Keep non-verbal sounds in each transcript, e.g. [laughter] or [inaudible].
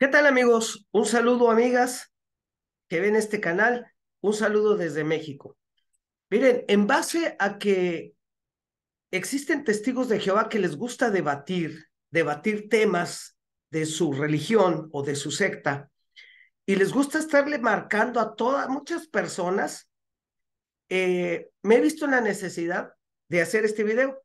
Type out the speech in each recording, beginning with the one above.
¿Qué tal amigos? Un saludo amigas que ven este canal, un saludo desde México. Miren, en base a que existen testigos de Jehová que les gusta debatir, debatir temas de su religión o de su secta, y les gusta estarle marcando a todas, muchas personas, eh, me he visto la necesidad de hacer este video.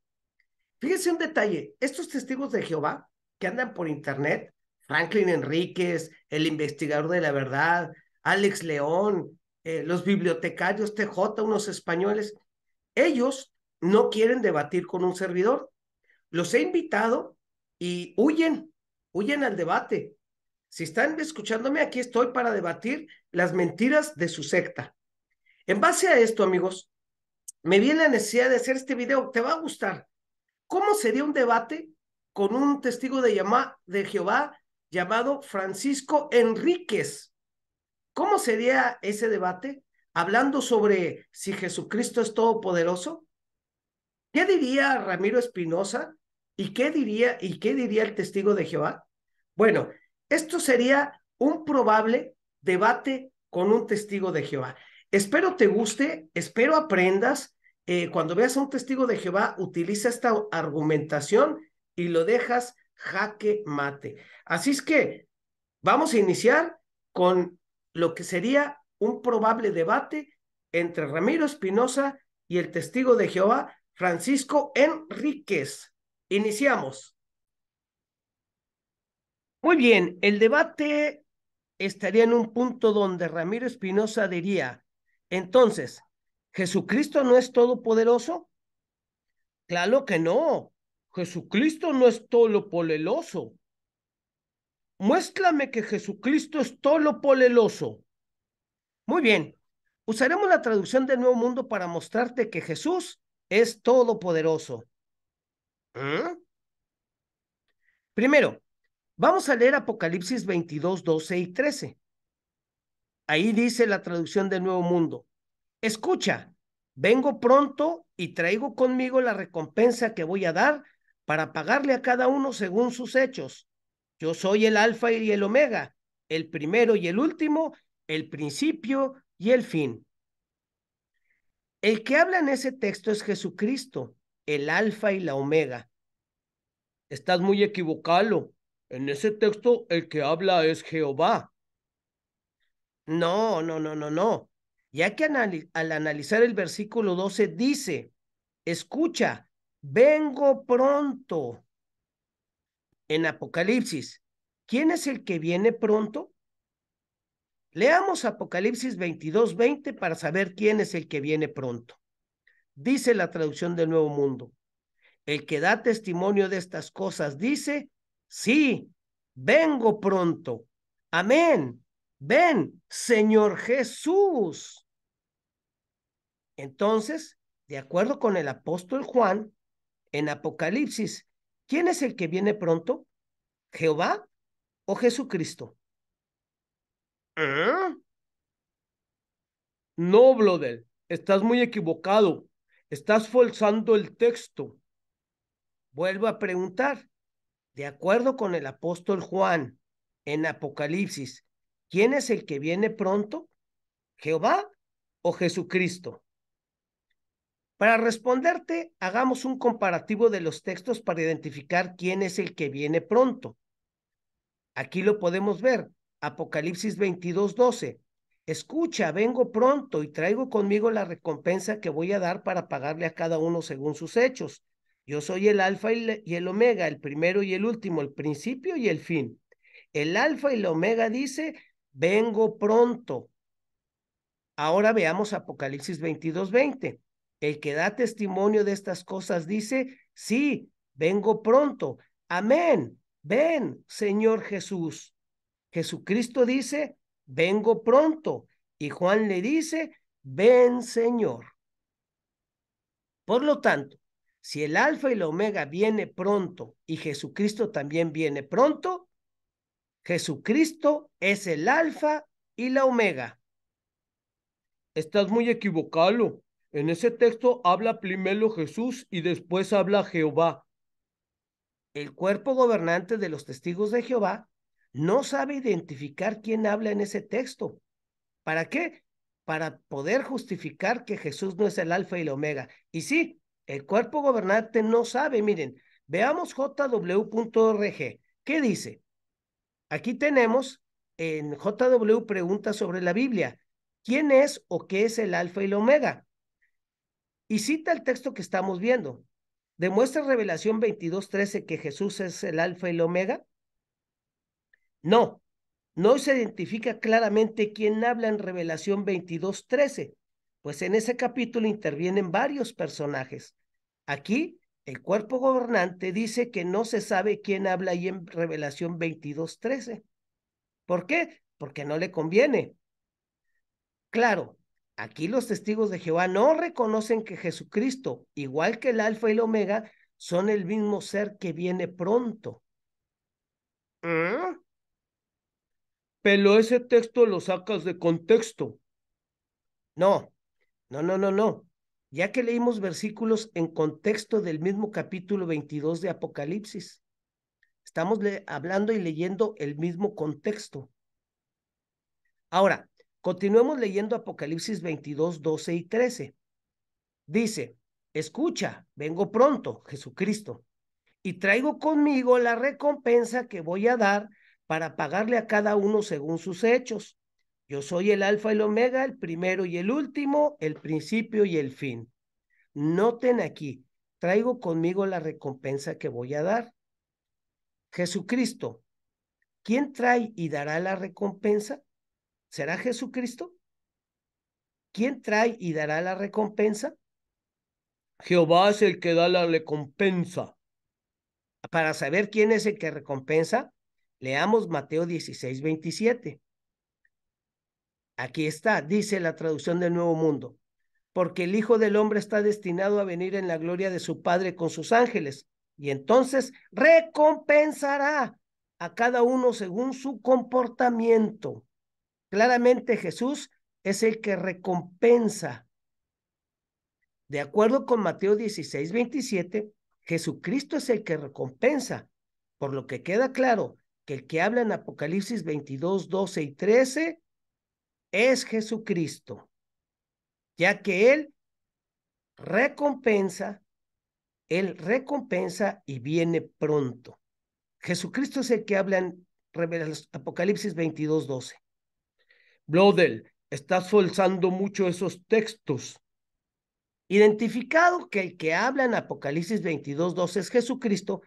Fíjense un detalle, estos testigos de Jehová que andan por internet, Franklin Enríquez, el investigador de la verdad, Alex León, eh, los bibliotecarios TJ, unos españoles, ellos no quieren debatir con un servidor. Los he invitado y huyen, huyen al debate. Si están escuchándome, aquí estoy para debatir las mentiras de su secta. En base a esto, amigos, me viene la necesidad de hacer este video. Te va a gustar. ¿Cómo sería un debate con un testigo de, llamada de Jehová llamado Francisco Enríquez. ¿Cómo sería ese debate? Hablando sobre si Jesucristo es todopoderoso. ¿Qué diría Ramiro Espinosa? ¿Y qué diría y qué diría el testigo de Jehová? Bueno, esto sería un probable debate con un testigo de Jehová. Espero te guste, espero aprendas. Eh, cuando veas a un testigo de Jehová, utiliza esta argumentación y lo dejas jaque mate. Así es que vamos a iniciar con lo que sería un probable debate entre Ramiro Espinosa y el testigo de Jehová, Francisco Enríquez. Iniciamos. Muy bien, el debate estaría en un punto donde Ramiro Espinosa diría, entonces, ¿Jesucristo no es todopoderoso? Claro que no, Jesucristo no es lo poleloso. Muéstrame que Jesucristo es tolo poleloso. Muy bien, usaremos la traducción del Nuevo Mundo para mostrarte que Jesús es todopoderoso. ¿Eh? Primero, vamos a leer Apocalipsis 22, 12 y 13. Ahí dice la traducción del Nuevo Mundo. Escucha, vengo pronto y traigo conmigo la recompensa que voy a dar para pagarle a cada uno según sus hechos. Yo soy el alfa y el omega, el primero y el último, el principio y el fin. El que habla en ese texto es Jesucristo, el alfa y la omega. Estás muy equivocado. En ese texto el que habla es Jehová. No, no, no, no, no. Ya que al analizar el versículo 12 dice, escucha, vengo pronto. En Apocalipsis, ¿quién es el que viene pronto? Leamos Apocalipsis 22, 20 para saber quién es el que viene pronto. Dice la traducción del Nuevo Mundo. El que da testimonio de estas cosas dice, sí, vengo pronto. Amén. Ven, Señor Jesús. Entonces, de acuerdo con el apóstol Juan, en Apocalipsis. ¿Quién es el que viene pronto? ¿Jehová o Jesucristo? ¿Eh? No, brother, estás muy equivocado. Estás forzando el texto. Vuelvo a preguntar. De acuerdo con el apóstol Juan en Apocalipsis, ¿quién es el que viene pronto? ¿Jehová o Jesucristo? Para responderte, hagamos un comparativo de los textos para identificar quién es el que viene pronto. Aquí lo podemos ver. Apocalipsis 22, 12. Escucha, vengo pronto y traigo conmigo la recompensa que voy a dar para pagarle a cada uno según sus hechos. Yo soy el alfa y el omega, el primero y el último, el principio y el fin. El alfa y el omega dice, vengo pronto. Ahora veamos Apocalipsis 2220. El que da testimonio de estas cosas dice, sí, vengo pronto. Amén. Ven, Señor Jesús. Jesucristo dice, vengo pronto. Y Juan le dice, ven, Señor. Por lo tanto, si el alfa y la omega viene pronto y Jesucristo también viene pronto, Jesucristo es el alfa y la omega. Estás muy equivocado. En ese texto habla primero Jesús y después habla Jehová. El cuerpo gobernante de los testigos de Jehová no sabe identificar quién habla en ese texto. ¿Para qué? Para poder justificar que Jesús no es el alfa y el omega. Y sí, el cuerpo gobernante no sabe. Miren, veamos jw.org. ¿Qué dice? Aquí tenemos en JW pregunta sobre la Biblia. ¿Quién es o qué es el alfa y el omega? Y cita el texto que estamos viendo. ¿Demuestra Revelación 22.13 que Jesús es el alfa y el omega? No, no se identifica claramente quién habla en Revelación 22.13, pues en ese capítulo intervienen varios personajes. Aquí, el cuerpo gobernante dice que no se sabe quién habla ahí en Revelación 22.13. ¿Por qué? Porque no le conviene. Claro, Aquí los testigos de Jehová no reconocen que Jesucristo, igual que el Alfa y el Omega, son el mismo ser que viene pronto. ¿Ah? Pero ese texto lo sacas de contexto. No, no, no, no, no. Ya que leímos versículos en contexto del mismo capítulo 22 de Apocalipsis, estamos hablando y leyendo el mismo contexto. Ahora, Continuemos leyendo Apocalipsis 22, 12 y 13. Dice, escucha, vengo pronto, Jesucristo, y traigo conmigo la recompensa que voy a dar para pagarle a cada uno según sus hechos. Yo soy el alfa y el omega, el primero y el último, el principio y el fin. Noten aquí, traigo conmigo la recompensa que voy a dar. Jesucristo, ¿quién trae y dará la recompensa? ¿Será Jesucristo? ¿Quién trae y dará la recompensa? Jehová es el que da la recompensa. Para saber quién es el que recompensa, leamos Mateo 16, 27. Aquí está, dice la traducción del Nuevo Mundo, porque el Hijo del Hombre está destinado a venir en la gloria de su Padre con sus ángeles, y entonces recompensará a cada uno según su comportamiento. Claramente Jesús es el que recompensa. De acuerdo con Mateo 16, 27, Jesucristo es el que recompensa, por lo que queda claro que el que habla en Apocalipsis 22, 12 y 13 es Jesucristo, ya que Él recompensa, Él recompensa y viene pronto. Jesucristo es el que habla en Apocalipsis 22, 12. Blodel, estás forzando mucho esos textos. Identificado que el que habla en Apocalipsis 22, 12 es Jesucristo,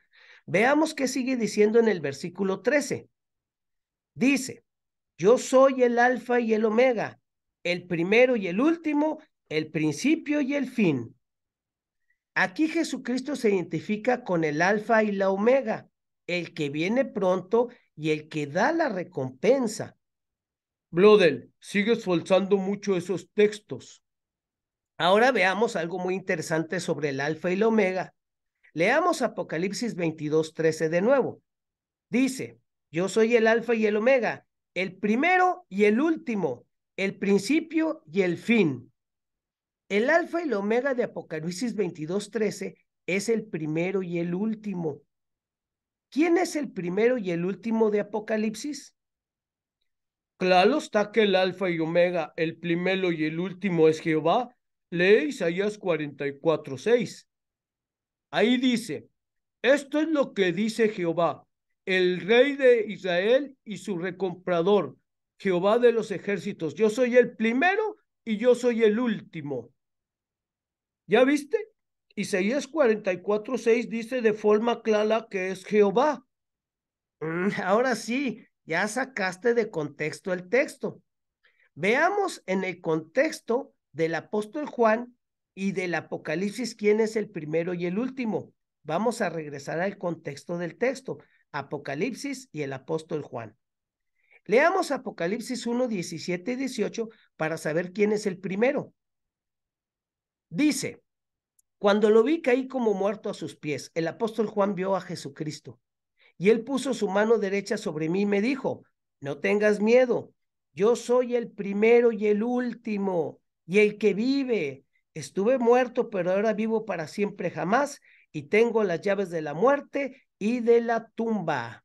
veamos qué sigue diciendo en el versículo 13. Dice, yo soy el alfa y el omega, el primero y el último, el principio y el fin. Aquí Jesucristo se identifica con el alfa y la omega, el que viene pronto y el que da la recompensa. Blodel sigue esforzando mucho esos textos. Ahora veamos algo muy interesante sobre el alfa y el omega. Leamos Apocalipsis 22, 13 de nuevo. Dice, yo soy el alfa y el omega, el primero y el último, el principio y el fin. El alfa y el omega de Apocalipsis 22, 13 es el primero y el último. ¿Quién es el primero y el último de Apocalipsis? Claro está que el alfa y omega, el primero y el último es Jehová. Lee Isaías cuatro, seis. Ahí dice, esto es lo que dice Jehová, el rey de Israel y su recomprador, Jehová de los ejércitos. Yo soy el primero y yo soy el último. ¿Ya viste? Isaías 44.6, dice de forma clara que es Jehová. Mm, ahora sí, ya sacaste de contexto el texto. Veamos en el contexto del apóstol Juan y del Apocalipsis quién es el primero y el último. Vamos a regresar al contexto del texto, Apocalipsis y el apóstol Juan. Leamos Apocalipsis 1, 17 y 18 para saber quién es el primero. Dice, cuando lo vi caí como muerto a sus pies, el apóstol Juan vio a Jesucristo. Y él puso su mano derecha sobre mí y me dijo, no tengas miedo, yo soy el primero y el último y el que vive. Estuve muerto, pero ahora vivo para siempre jamás y tengo las llaves de la muerte y de la tumba.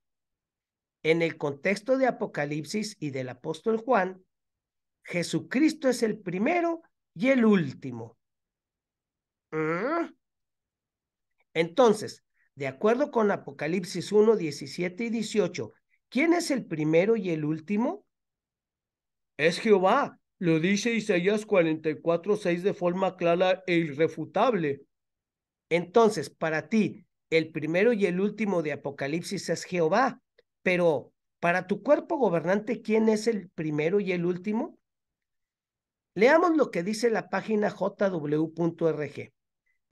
En el contexto de Apocalipsis y del apóstol Juan, Jesucristo es el primero y el último. ¿Mm? Entonces, de acuerdo con Apocalipsis 1, 17 y 18, ¿quién es el primero y el último? Es Jehová, lo dice Isaías 44, 6 de forma clara e irrefutable. Entonces, para ti, el primero y el último de Apocalipsis es Jehová, pero para tu cuerpo gobernante, ¿quién es el primero y el último? Leamos lo que dice la página jw.org.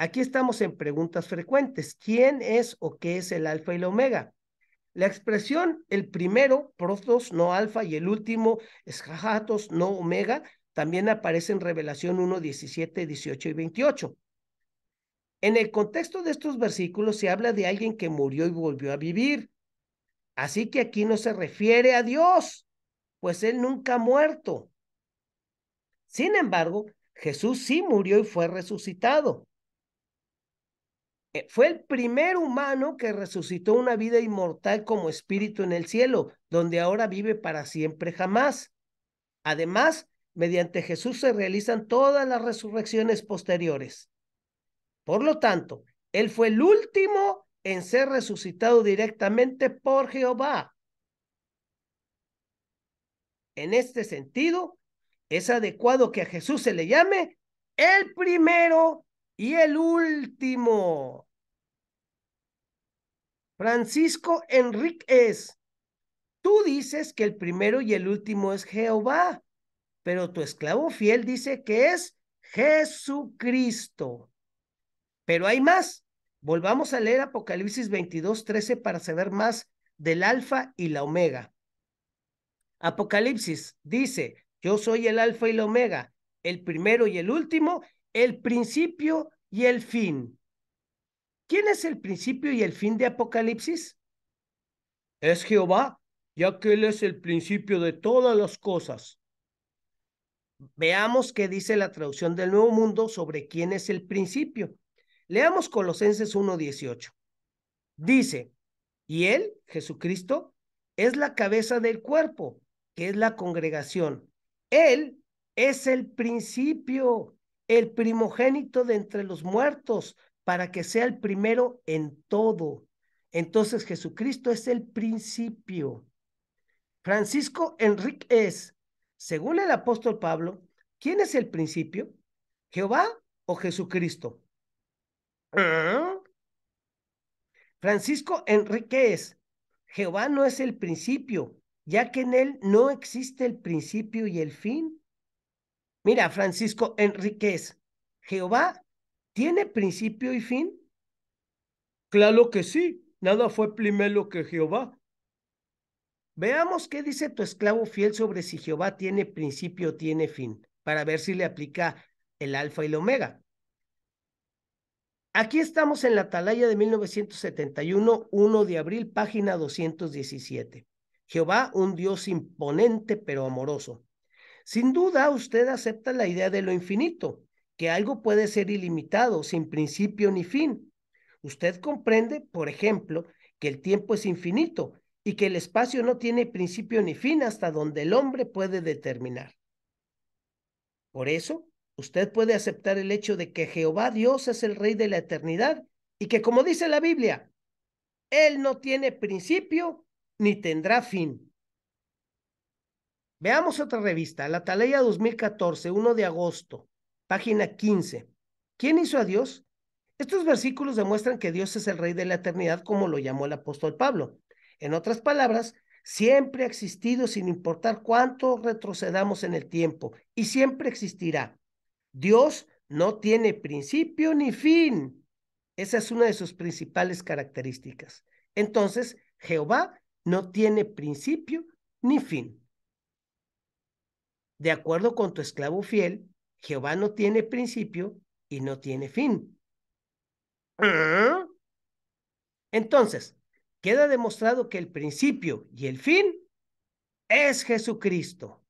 Aquí estamos en preguntas frecuentes. ¿Quién es o qué es el alfa y la omega? La expresión el primero, protos, no alfa, y el último, escajatos, no omega, también aparece en Revelación 1, 17, 18 y 28. En el contexto de estos versículos se habla de alguien que murió y volvió a vivir. Así que aquí no se refiere a Dios, pues él nunca ha muerto. Sin embargo, Jesús sí murió y fue resucitado. Eh, fue el primer humano que resucitó una vida inmortal como espíritu en el cielo, donde ahora vive para siempre jamás. Además, mediante Jesús se realizan todas las resurrecciones posteriores. Por lo tanto, Él fue el último en ser resucitado directamente por Jehová. En este sentido, es adecuado que a Jesús se le llame el primero y el último, Francisco Enrique es. Tú dices que el primero y el último es Jehová, pero tu esclavo fiel dice que es Jesucristo. Pero hay más. Volvamos a leer Apocalipsis 22, 13 para saber más del alfa y la omega. Apocalipsis dice, yo soy el alfa y la omega, el primero y el último, el principio y el fin. ¿Quién es el principio y el fin de Apocalipsis? Es Jehová, ya que Él es el principio de todas las cosas. Veamos qué dice la traducción del Nuevo Mundo sobre quién es el principio. Leamos Colosenses 1.18. Dice, y Él, Jesucristo, es la cabeza del cuerpo, que es la congregación. Él es el principio, el primogénito de entre los muertos, para que sea el primero en todo. Entonces Jesucristo es el principio. Francisco Enrique es, según el apóstol Pablo, ¿quién es el principio? ¿Jehová o Jesucristo? ¿Eh? Francisco Enrique es, Jehová no es el principio, ya que en él no existe el principio y el fin, Mira, Francisco Enríquez, ¿Jehová tiene principio y fin? Claro que sí, nada fue primero que Jehová. Veamos qué dice tu esclavo fiel sobre si Jehová tiene principio, o tiene fin, para ver si le aplica el alfa y el omega. Aquí estamos en la atalaya de 1971, 1 de abril, página 217. Jehová, un Dios imponente pero amoroso. Sin duda, usted acepta la idea de lo infinito, que algo puede ser ilimitado, sin principio ni fin. Usted comprende, por ejemplo, que el tiempo es infinito y que el espacio no tiene principio ni fin hasta donde el hombre puede determinar. Por eso, usted puede aceptar el hecho de que Jehová Dios es el Rey de la eternidad y que, como dice la Biblia, Él no tiene principio ni tendrá fin. Veamos otra revista, La Taleya 2014, 1 de agosto, página 15. ¿Quién hizo a Dios? Estos versículos demuestran que Dios es el Rey de la eternidad, como lo llamó el apóstol Pablo. En otras palabras, siempre ha existido sin importar cuánto retrocedamos en el tiempo y siempre existirá. Dios no tiene principio ni fin. Esa es una de sus principales características. Entonces, Jehová no tiene principio ni fin de acuerdo con tu esclavo fiel, Jehová no tiene principio y no tiene fin. ¿Eh? Entonces, queda demostrado que el principio y el fin es Jesucristo.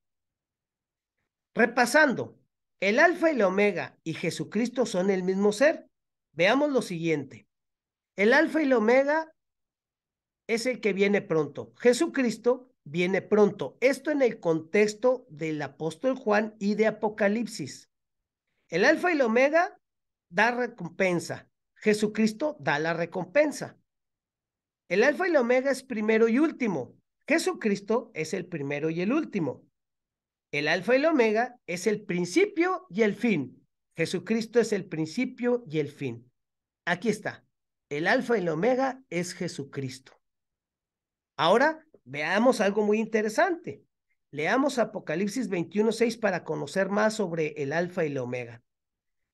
Repasando, el alfa y la omega y Jesucristo son el mismo ser. Veamos lo siguiente. El alfa y la omega es el que viene pronto. Jesucristo viene pronto. Esto en el contexto del apóstol Juan y de Apocalipsis. El alfa y el omega da recompensa. Jesucristo da la recompensa. El alfa y el omega es primero y último. Jesucristo es el primero y el último. El alfa y el omega es el principio y el fin. Jesucristo es el principio y el fin. Aquí está. El alfa y el omega es Jesucristo. Ahora Veamos algo muy interesante. Leamos Apocalipsis 21.6 para conocer más sobre el alfa y la omega.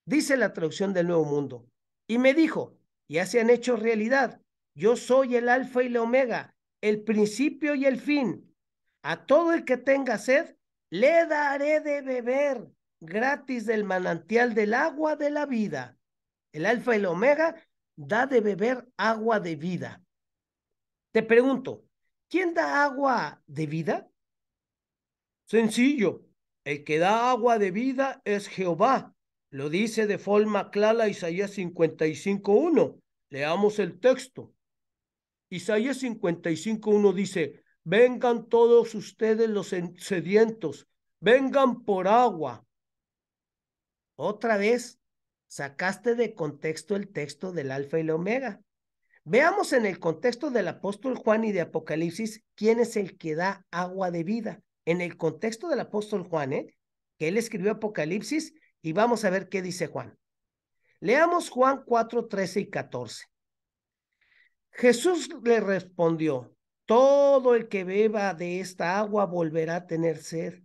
Dice la traducción del Nuevo Mundo. Y me dijo, ya se han hecho realidad. Yo soy el alfa y la omega, el principio y el fin. A todo el que tenga sed, le daré de beber gratis del manantial del agua de la vida. El alfa y la omega da de beber agua de vida. Te pregunto, ¿Quién da agua de vida? Sencillo, el que da agua de vida es Jehová. Lo dice de forma clara Isaías 55.1. Leamos el texto. Isaías 55.1 dice, vengan todos ustedes los sedientos, vengan por agua. Otra vez, sacaste de contexto el texto del alfa y la omega. Veamos en el contexto del apóstol Juan y de Apocalipsis quién es el que da agua de vida. En el contexto del apóstol Juan, ¿eh? que él escribió Apocalipsis, y vamos a ver qué dice Juan. Leamos Juan 4, 13 y 14. Jesús le respondió, todo el que beba de esta agua volverá a tener sed.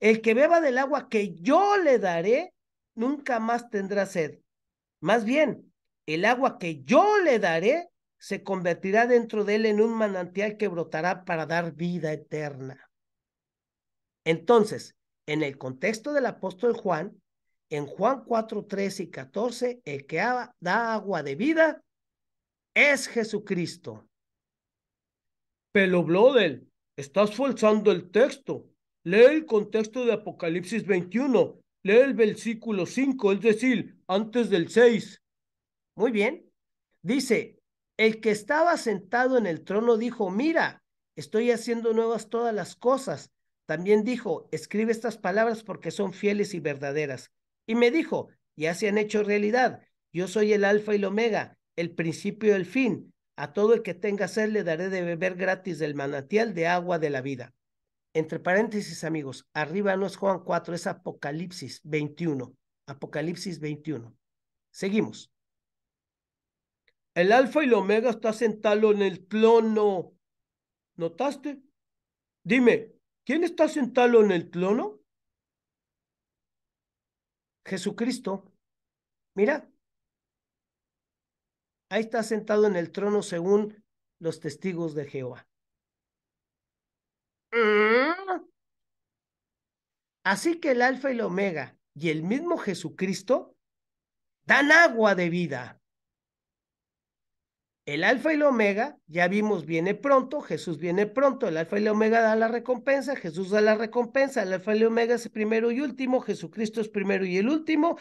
El que beba del agua que yo le daré, nunca más tendrá sed. Más bien, el agua que yo le daré se convertirá dentro de él en un manantial que brotará para dar vida eterna. Entonces, en el contexto del apóstol Juan, en Juan 4, 13 y 14, el que da agua de vida es Jesucristo. Pero, Blodel, estás forzando el texto. Lee el contexto de Apocalipsis 21, lee el versículo 5, es decir, antes del 6. Muy bien. Dice, el que estaba sentado en el trono dijo, mira, estoy haciendo nuevas todas las cosas. También dijo, escribe estas palabras porque son fieles y verdaderas. Y me dijo, ya se han hecho realidad. Yo soy el alfa y el omega, el principio y el fin. A todo el que tenga sed le daré de beber gratis del manantial de agua de la vida. Entre paréntesis, amigos, arriba no es Juan 4, es Apocalipsis 21. Apocalipsis 21. Seguimos. El alfa y el omega está sentado en el trono. ¿Notaste? Dime, ¿quién está sentado en el trono? Jesucristo. Mira. Ahí está sentado en el trono según los testigos de Jehová. Mm. Así que el alfa y el omega y el mismo Jesucristo dan agua de vida. El alfa y el omega, ya vimos, viene pronto, Jesús viene pronto, el alfa y el omega da la recompensa, Jesús da la recompensa, el alfa y el omega es primero y último, Jesucristo es primero y el último,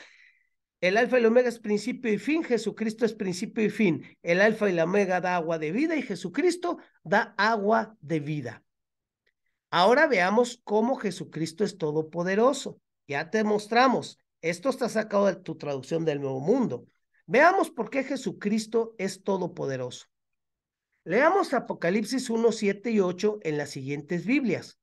el alfa y el omega es principio y fin, Jesucristo es principio y fin, el alfa y la omega da agua de vida y Jesucristo da agua de vida. Ahora veamos cómo Jesucristo es todopoderoso. Ya te mostramos, esto está sacado de tu traducción del Nuevo Mundo. Veamos por qué Jesucristo es todopoderoso. Leamos Apocalipsis 1, 7 y 8 en las siguientes Biblias.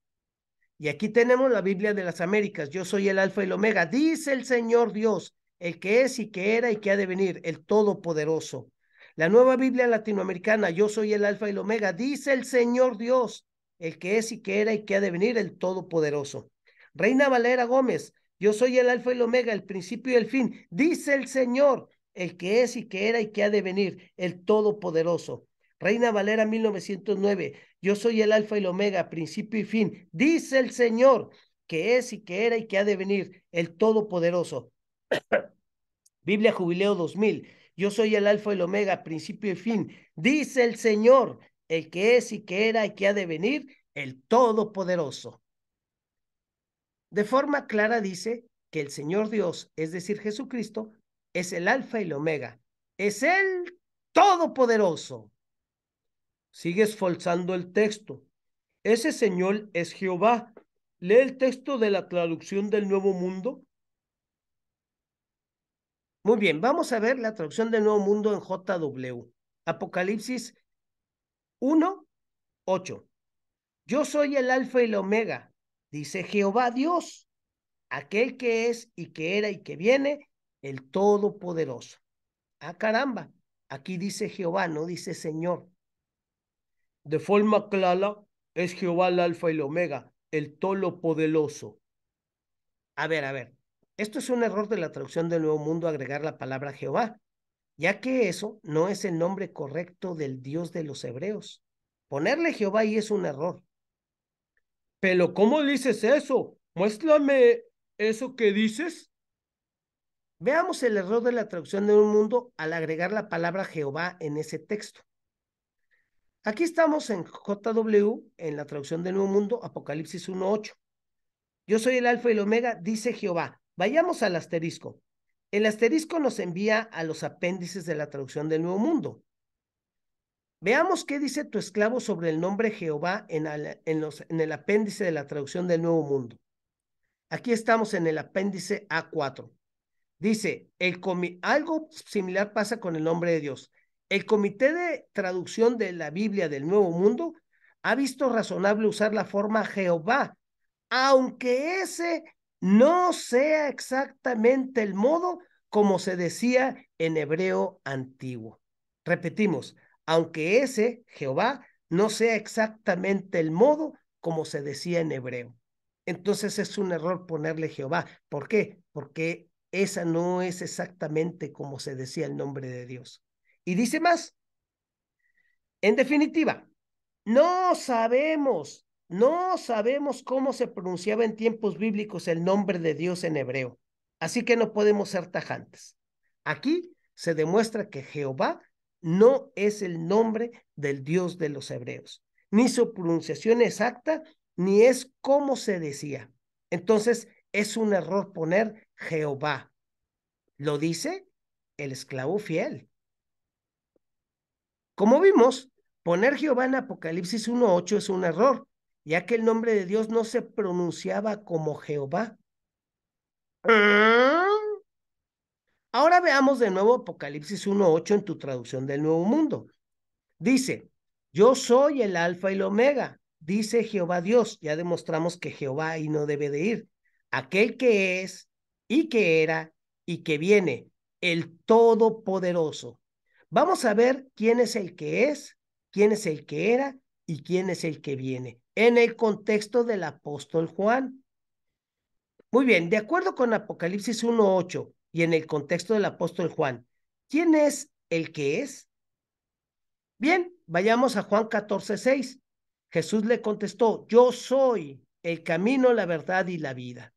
Y aquí tenemos la Biblia de las Américas. Yo soy el Alfa y el Omega. Dice el Señor Dios, el que es y que era y que ha de venir, el Todopoderoso. La nueva Biblia latinoamericana. Yo soy el Alfa y el Omega. Dice el Señor Dios, el que es y que era y que ha de venir, el Todopoderoso. Reina Valera Gómez. Yo soy el Alfa y el Omega, el principio y el fin. Dice el Señor, el que es y que era y que ha de venir, el Todopoderoso. Reina Valera 1909, yo soy el Alfa y el Omega, principio y fin, dice el Señor, que es y que era y que ha de venir, el Todopoderoso. [coughs] Biblia Jubileo 2000, yo soy el Alfa y el Omega, principio y fin, dice el Señor, el que es y que era y que ha de venir, el Todopoderoso. De forma clara dice que el Señor Dios, es decir, Jesucristo, es el alfa y el omega, es el todopoderoso. Sigue esforzando el texto. Ese Señor es Jehová. Lee el texto de la traducción del Nuevo Mundo. Muy bien, vamos a ver la traducción del Nuevo Mundo en JW. Apocalipsis 1, 8. Yo soy el alfa y el omega, dice Jehová Dios, aquel que es y que era y que viene, el Todopoderoso. Ah, caramba, aquí dice Jehová, no dice Señor. De forma clara, es Jehová el Alfa y el Omega, el Todopoderoso. A ver, a ver, esto es un error de la traducción del Nuevo Mundo agregar la palabra Jehová, ya que eso no es el nombre correcto del Dios de los hebreos. Ponerle Jehová ahí es un error. Pero ¿cómo dices eso? Muéstrame eso que dices. Veamos el error de la traducción de Nuevo mundo al agregar la palabra Jehová en ese texto. Aquí estamos en JW, en la traducción del Nuevo Mundo, Apocalipsis 1.8. Yo soy el Alfa y el Omega, dice Jehová. Vayamos al asterisco. El asterisco nos envía a los apéndices de la traducción del Nuevo Mundo. Veamos qué dice tu esclavo sobre el nombre Jehová en, en el apéndice de la traducción del Nuevo Mundo. Aquí estamos en el apéndice A4. Dice, el algo similar pasa con el nombre de Dios. El Comité de Traducción de la Biblia del Nuevo Mundo ha visto razonable usar la forma Jehová, aunque ese no sea exactamente el modo como se decía en hebreo antiguo. Repetimos, aunque ese Jehová no sea exactamente el modo como se decía en hebreo. Entonces es un error ponerle Jehová. ¿Por qué? Porque esa no es exactamente como se decía el nombre de Dios. Y dice más, en definitiva, no sabemos, no sabemos cómo se pronunciaba en tiempos bíblicos el nombre de Dios en hebreo, así que no podemos ser tajantes. Aquí se demuestra que Jehová no es el nombre del Dios de los hebreos, ni su pronunciación exacta, ni es como se decía. Entonces, es un error poner Jehová. Lo dice el esclavo fiel. Como vimos, poner Jehová en Apocalipsis 1.8 es un error, ya que el nombre de Dios no se pronunciaba como Jehová. ¿Ah? Ahora veamos de nuevo Apocalipsis 1.8 en tu traducción del Nuevo Mundo. Dice, yo soy el alfa y el omega, dice Jehová Dios. Ya demostramos que Jehová ahí no debe de ir. Aquel que es, y que era y que viene, el Todopoderoso. Vamos a ver quién es el que es, quién es el que era y quién es el que viene, en el contexto del apóstol Juan. Muy bien, de acuerdo con Apocalipsis 1.8 y en el contexto del apóstol Juan, ¿quién es el que es? Bien, vayamos a Juan 14.6. Jesús le contestó, yo soy el camino, la verdad y la vida.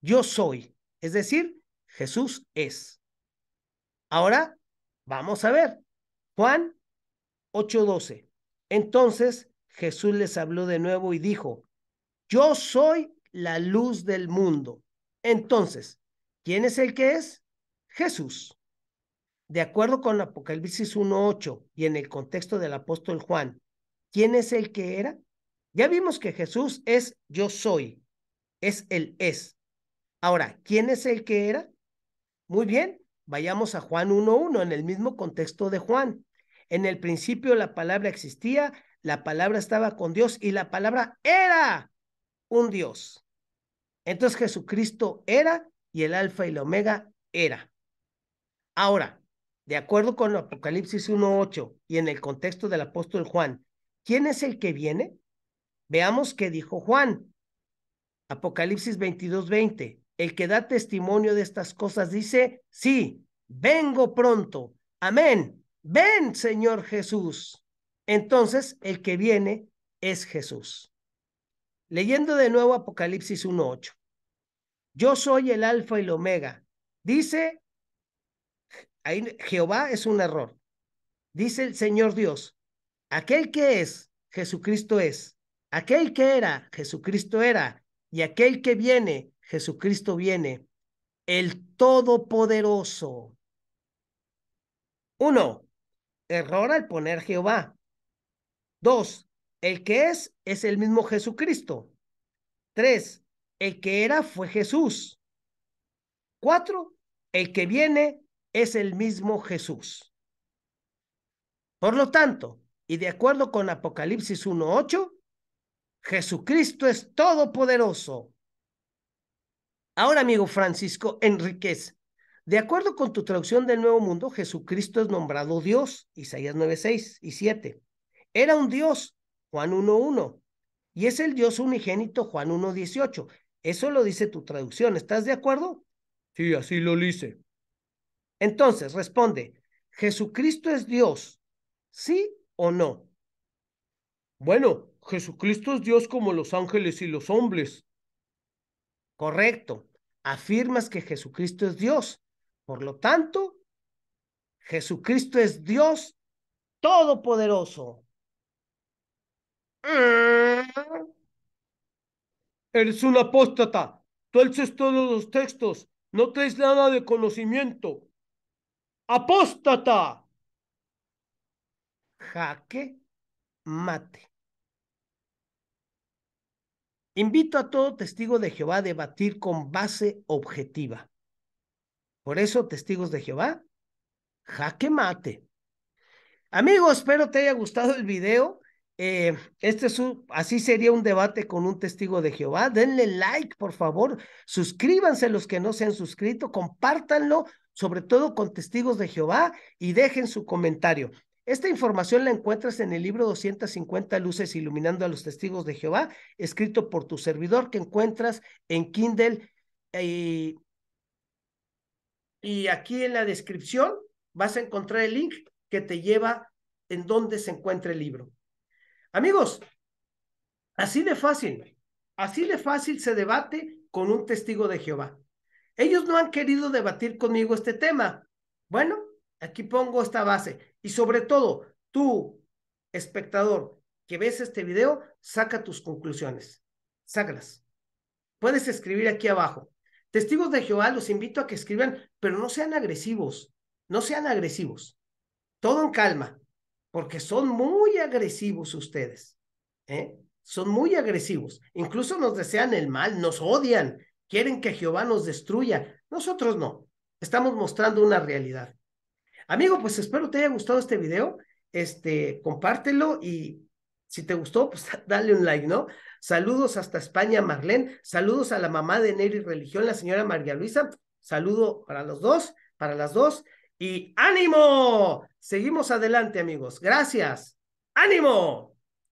Yo soy. Es decir, Jesús es. Ahora, vamos a ver. Juan 8:12. Entonces Jesús les habló de nuevo y dijo, yo soy la luz del mundo. Entonces, ¿quién es el que es? Jesús. De acuerdo con Apocalipsis 1.8 y en el contexto del apóstol Juan, ¿quién es el que era? Ya vimos que Jesús es yo soy, es el es. Ahora, ¿quién es el que era? Muy bien, vayamos a Juan 1.1, en el mismo contexto de Juan. En el principio la palabra existía, la palabra estaba con Dios y la palabra era un Dios. Entonces Jesucristo era y el alfa y el omega era. Ahora, de acuerdo con Apocalipsis 1.8 y en el contexto del apóstol Juan, ¿quién es el que viene? Veamos qué dijo Juan. Apocalipsis 22.20. El que da testimonio de estas cosas dice, sí, vengo pronto. Amén. Ven, Señor Jesús. Entonces, el que viene es Jesús. Leyendo de nuevo Apocalipsis 1.8. Yo soy el alfa y el omega. Dice, ahí Jehová es un error. Dice el Señor Dios, aquel que es, Jesucristo es. Aquel que era, Jesucristo era. Y aquel que viene, Jesucristo viene, el Todopoderoso. 1. error al poner Jehová. Dos, el que es es el mismo Jesucristo. Tres, el que era fue Jesús. Cuatro, el que viene es el mismo Jesús. Por lo tanto, y de acuerdo con Apocalipsis 1.8, Jesucristo es todopoderoso, Ahora, amigo Francisco Enríquez, de acuerdo con tu traducción del Nuevo Mundo, Jesucristo es nombrado Dios, Isaías 9, 6 y 7. Era un Dios, Juan 1, 1. Y es el Dios unigénito, Juan 1, 18. Eso lo dice tu traducción. ¿Estás de acuerdo? Sí, así lo dice. Entonces, responde, ¿Jesucristo es Dios? ¿Sí o no? Bueno, Jesucristo es Dios como los ángeles y los hombres. Correcto. Afirmas que Jesucristo es Dios. Por lo tanto, Jesucristo es Dios todopoderoso. Eres un apóstata. Tú todos los textos. No traes nada de conocimiento. Apóstata. Jaque mate. Invito a todo testigo de Jehová a debatir con base objetiva. Por eso, testigos de Jehová, jaque mate. Amigos, espero te haya gustado el video. Eh, este es un, así sería un debate con un testigo de Jehová. Denle like, por favor. Suscríbanse los que no se han suscrito. Compártanlo, sobre todo con testigos de Jehová, y dejen su comentario. Esta información la encuentras en el libro 250 Luces Iluminando a los Testigos de Jehová, escrito por tu servidor, que encuentras en Kindle. Eh, y aquí en la descripción vas a encontrar el link que te lleva en donde se encuentra el libro. Amigos, así de fácil, así de fácil se debate con un testigo de Jehová. Ellos no han querido debatir conmigo este tema. Bueno, aquí pongo esta base. Y sobre todo, tú, espectador que ves este video, saca tus conclusiones. Sácalas. Puedes escribir aquí abajo. Testigos de Jehová, los invito a que escriban, pero no sean agresivos. No sean agresivos. Todo en calma, porque son muy agresivos ustedes. ¿eh? Son muy agresivos. Incluso nos desean el mal, nos odian, quieren que Jehová nos destruya. Nosotros no. Estamos mostrando una realidad. Amigo, pues espero te haya gustado este video. Este, compártelo y si te gustó, pues [laughs] dale un like, ¿no? Saludos hasta España, Marlene. Saludos a la mamá de Neri Religión, la señora María Luisa. Saludo para los dos, para las dos. Y ánimo. Seguimos adelante, amigos. Gracias. Ánimo.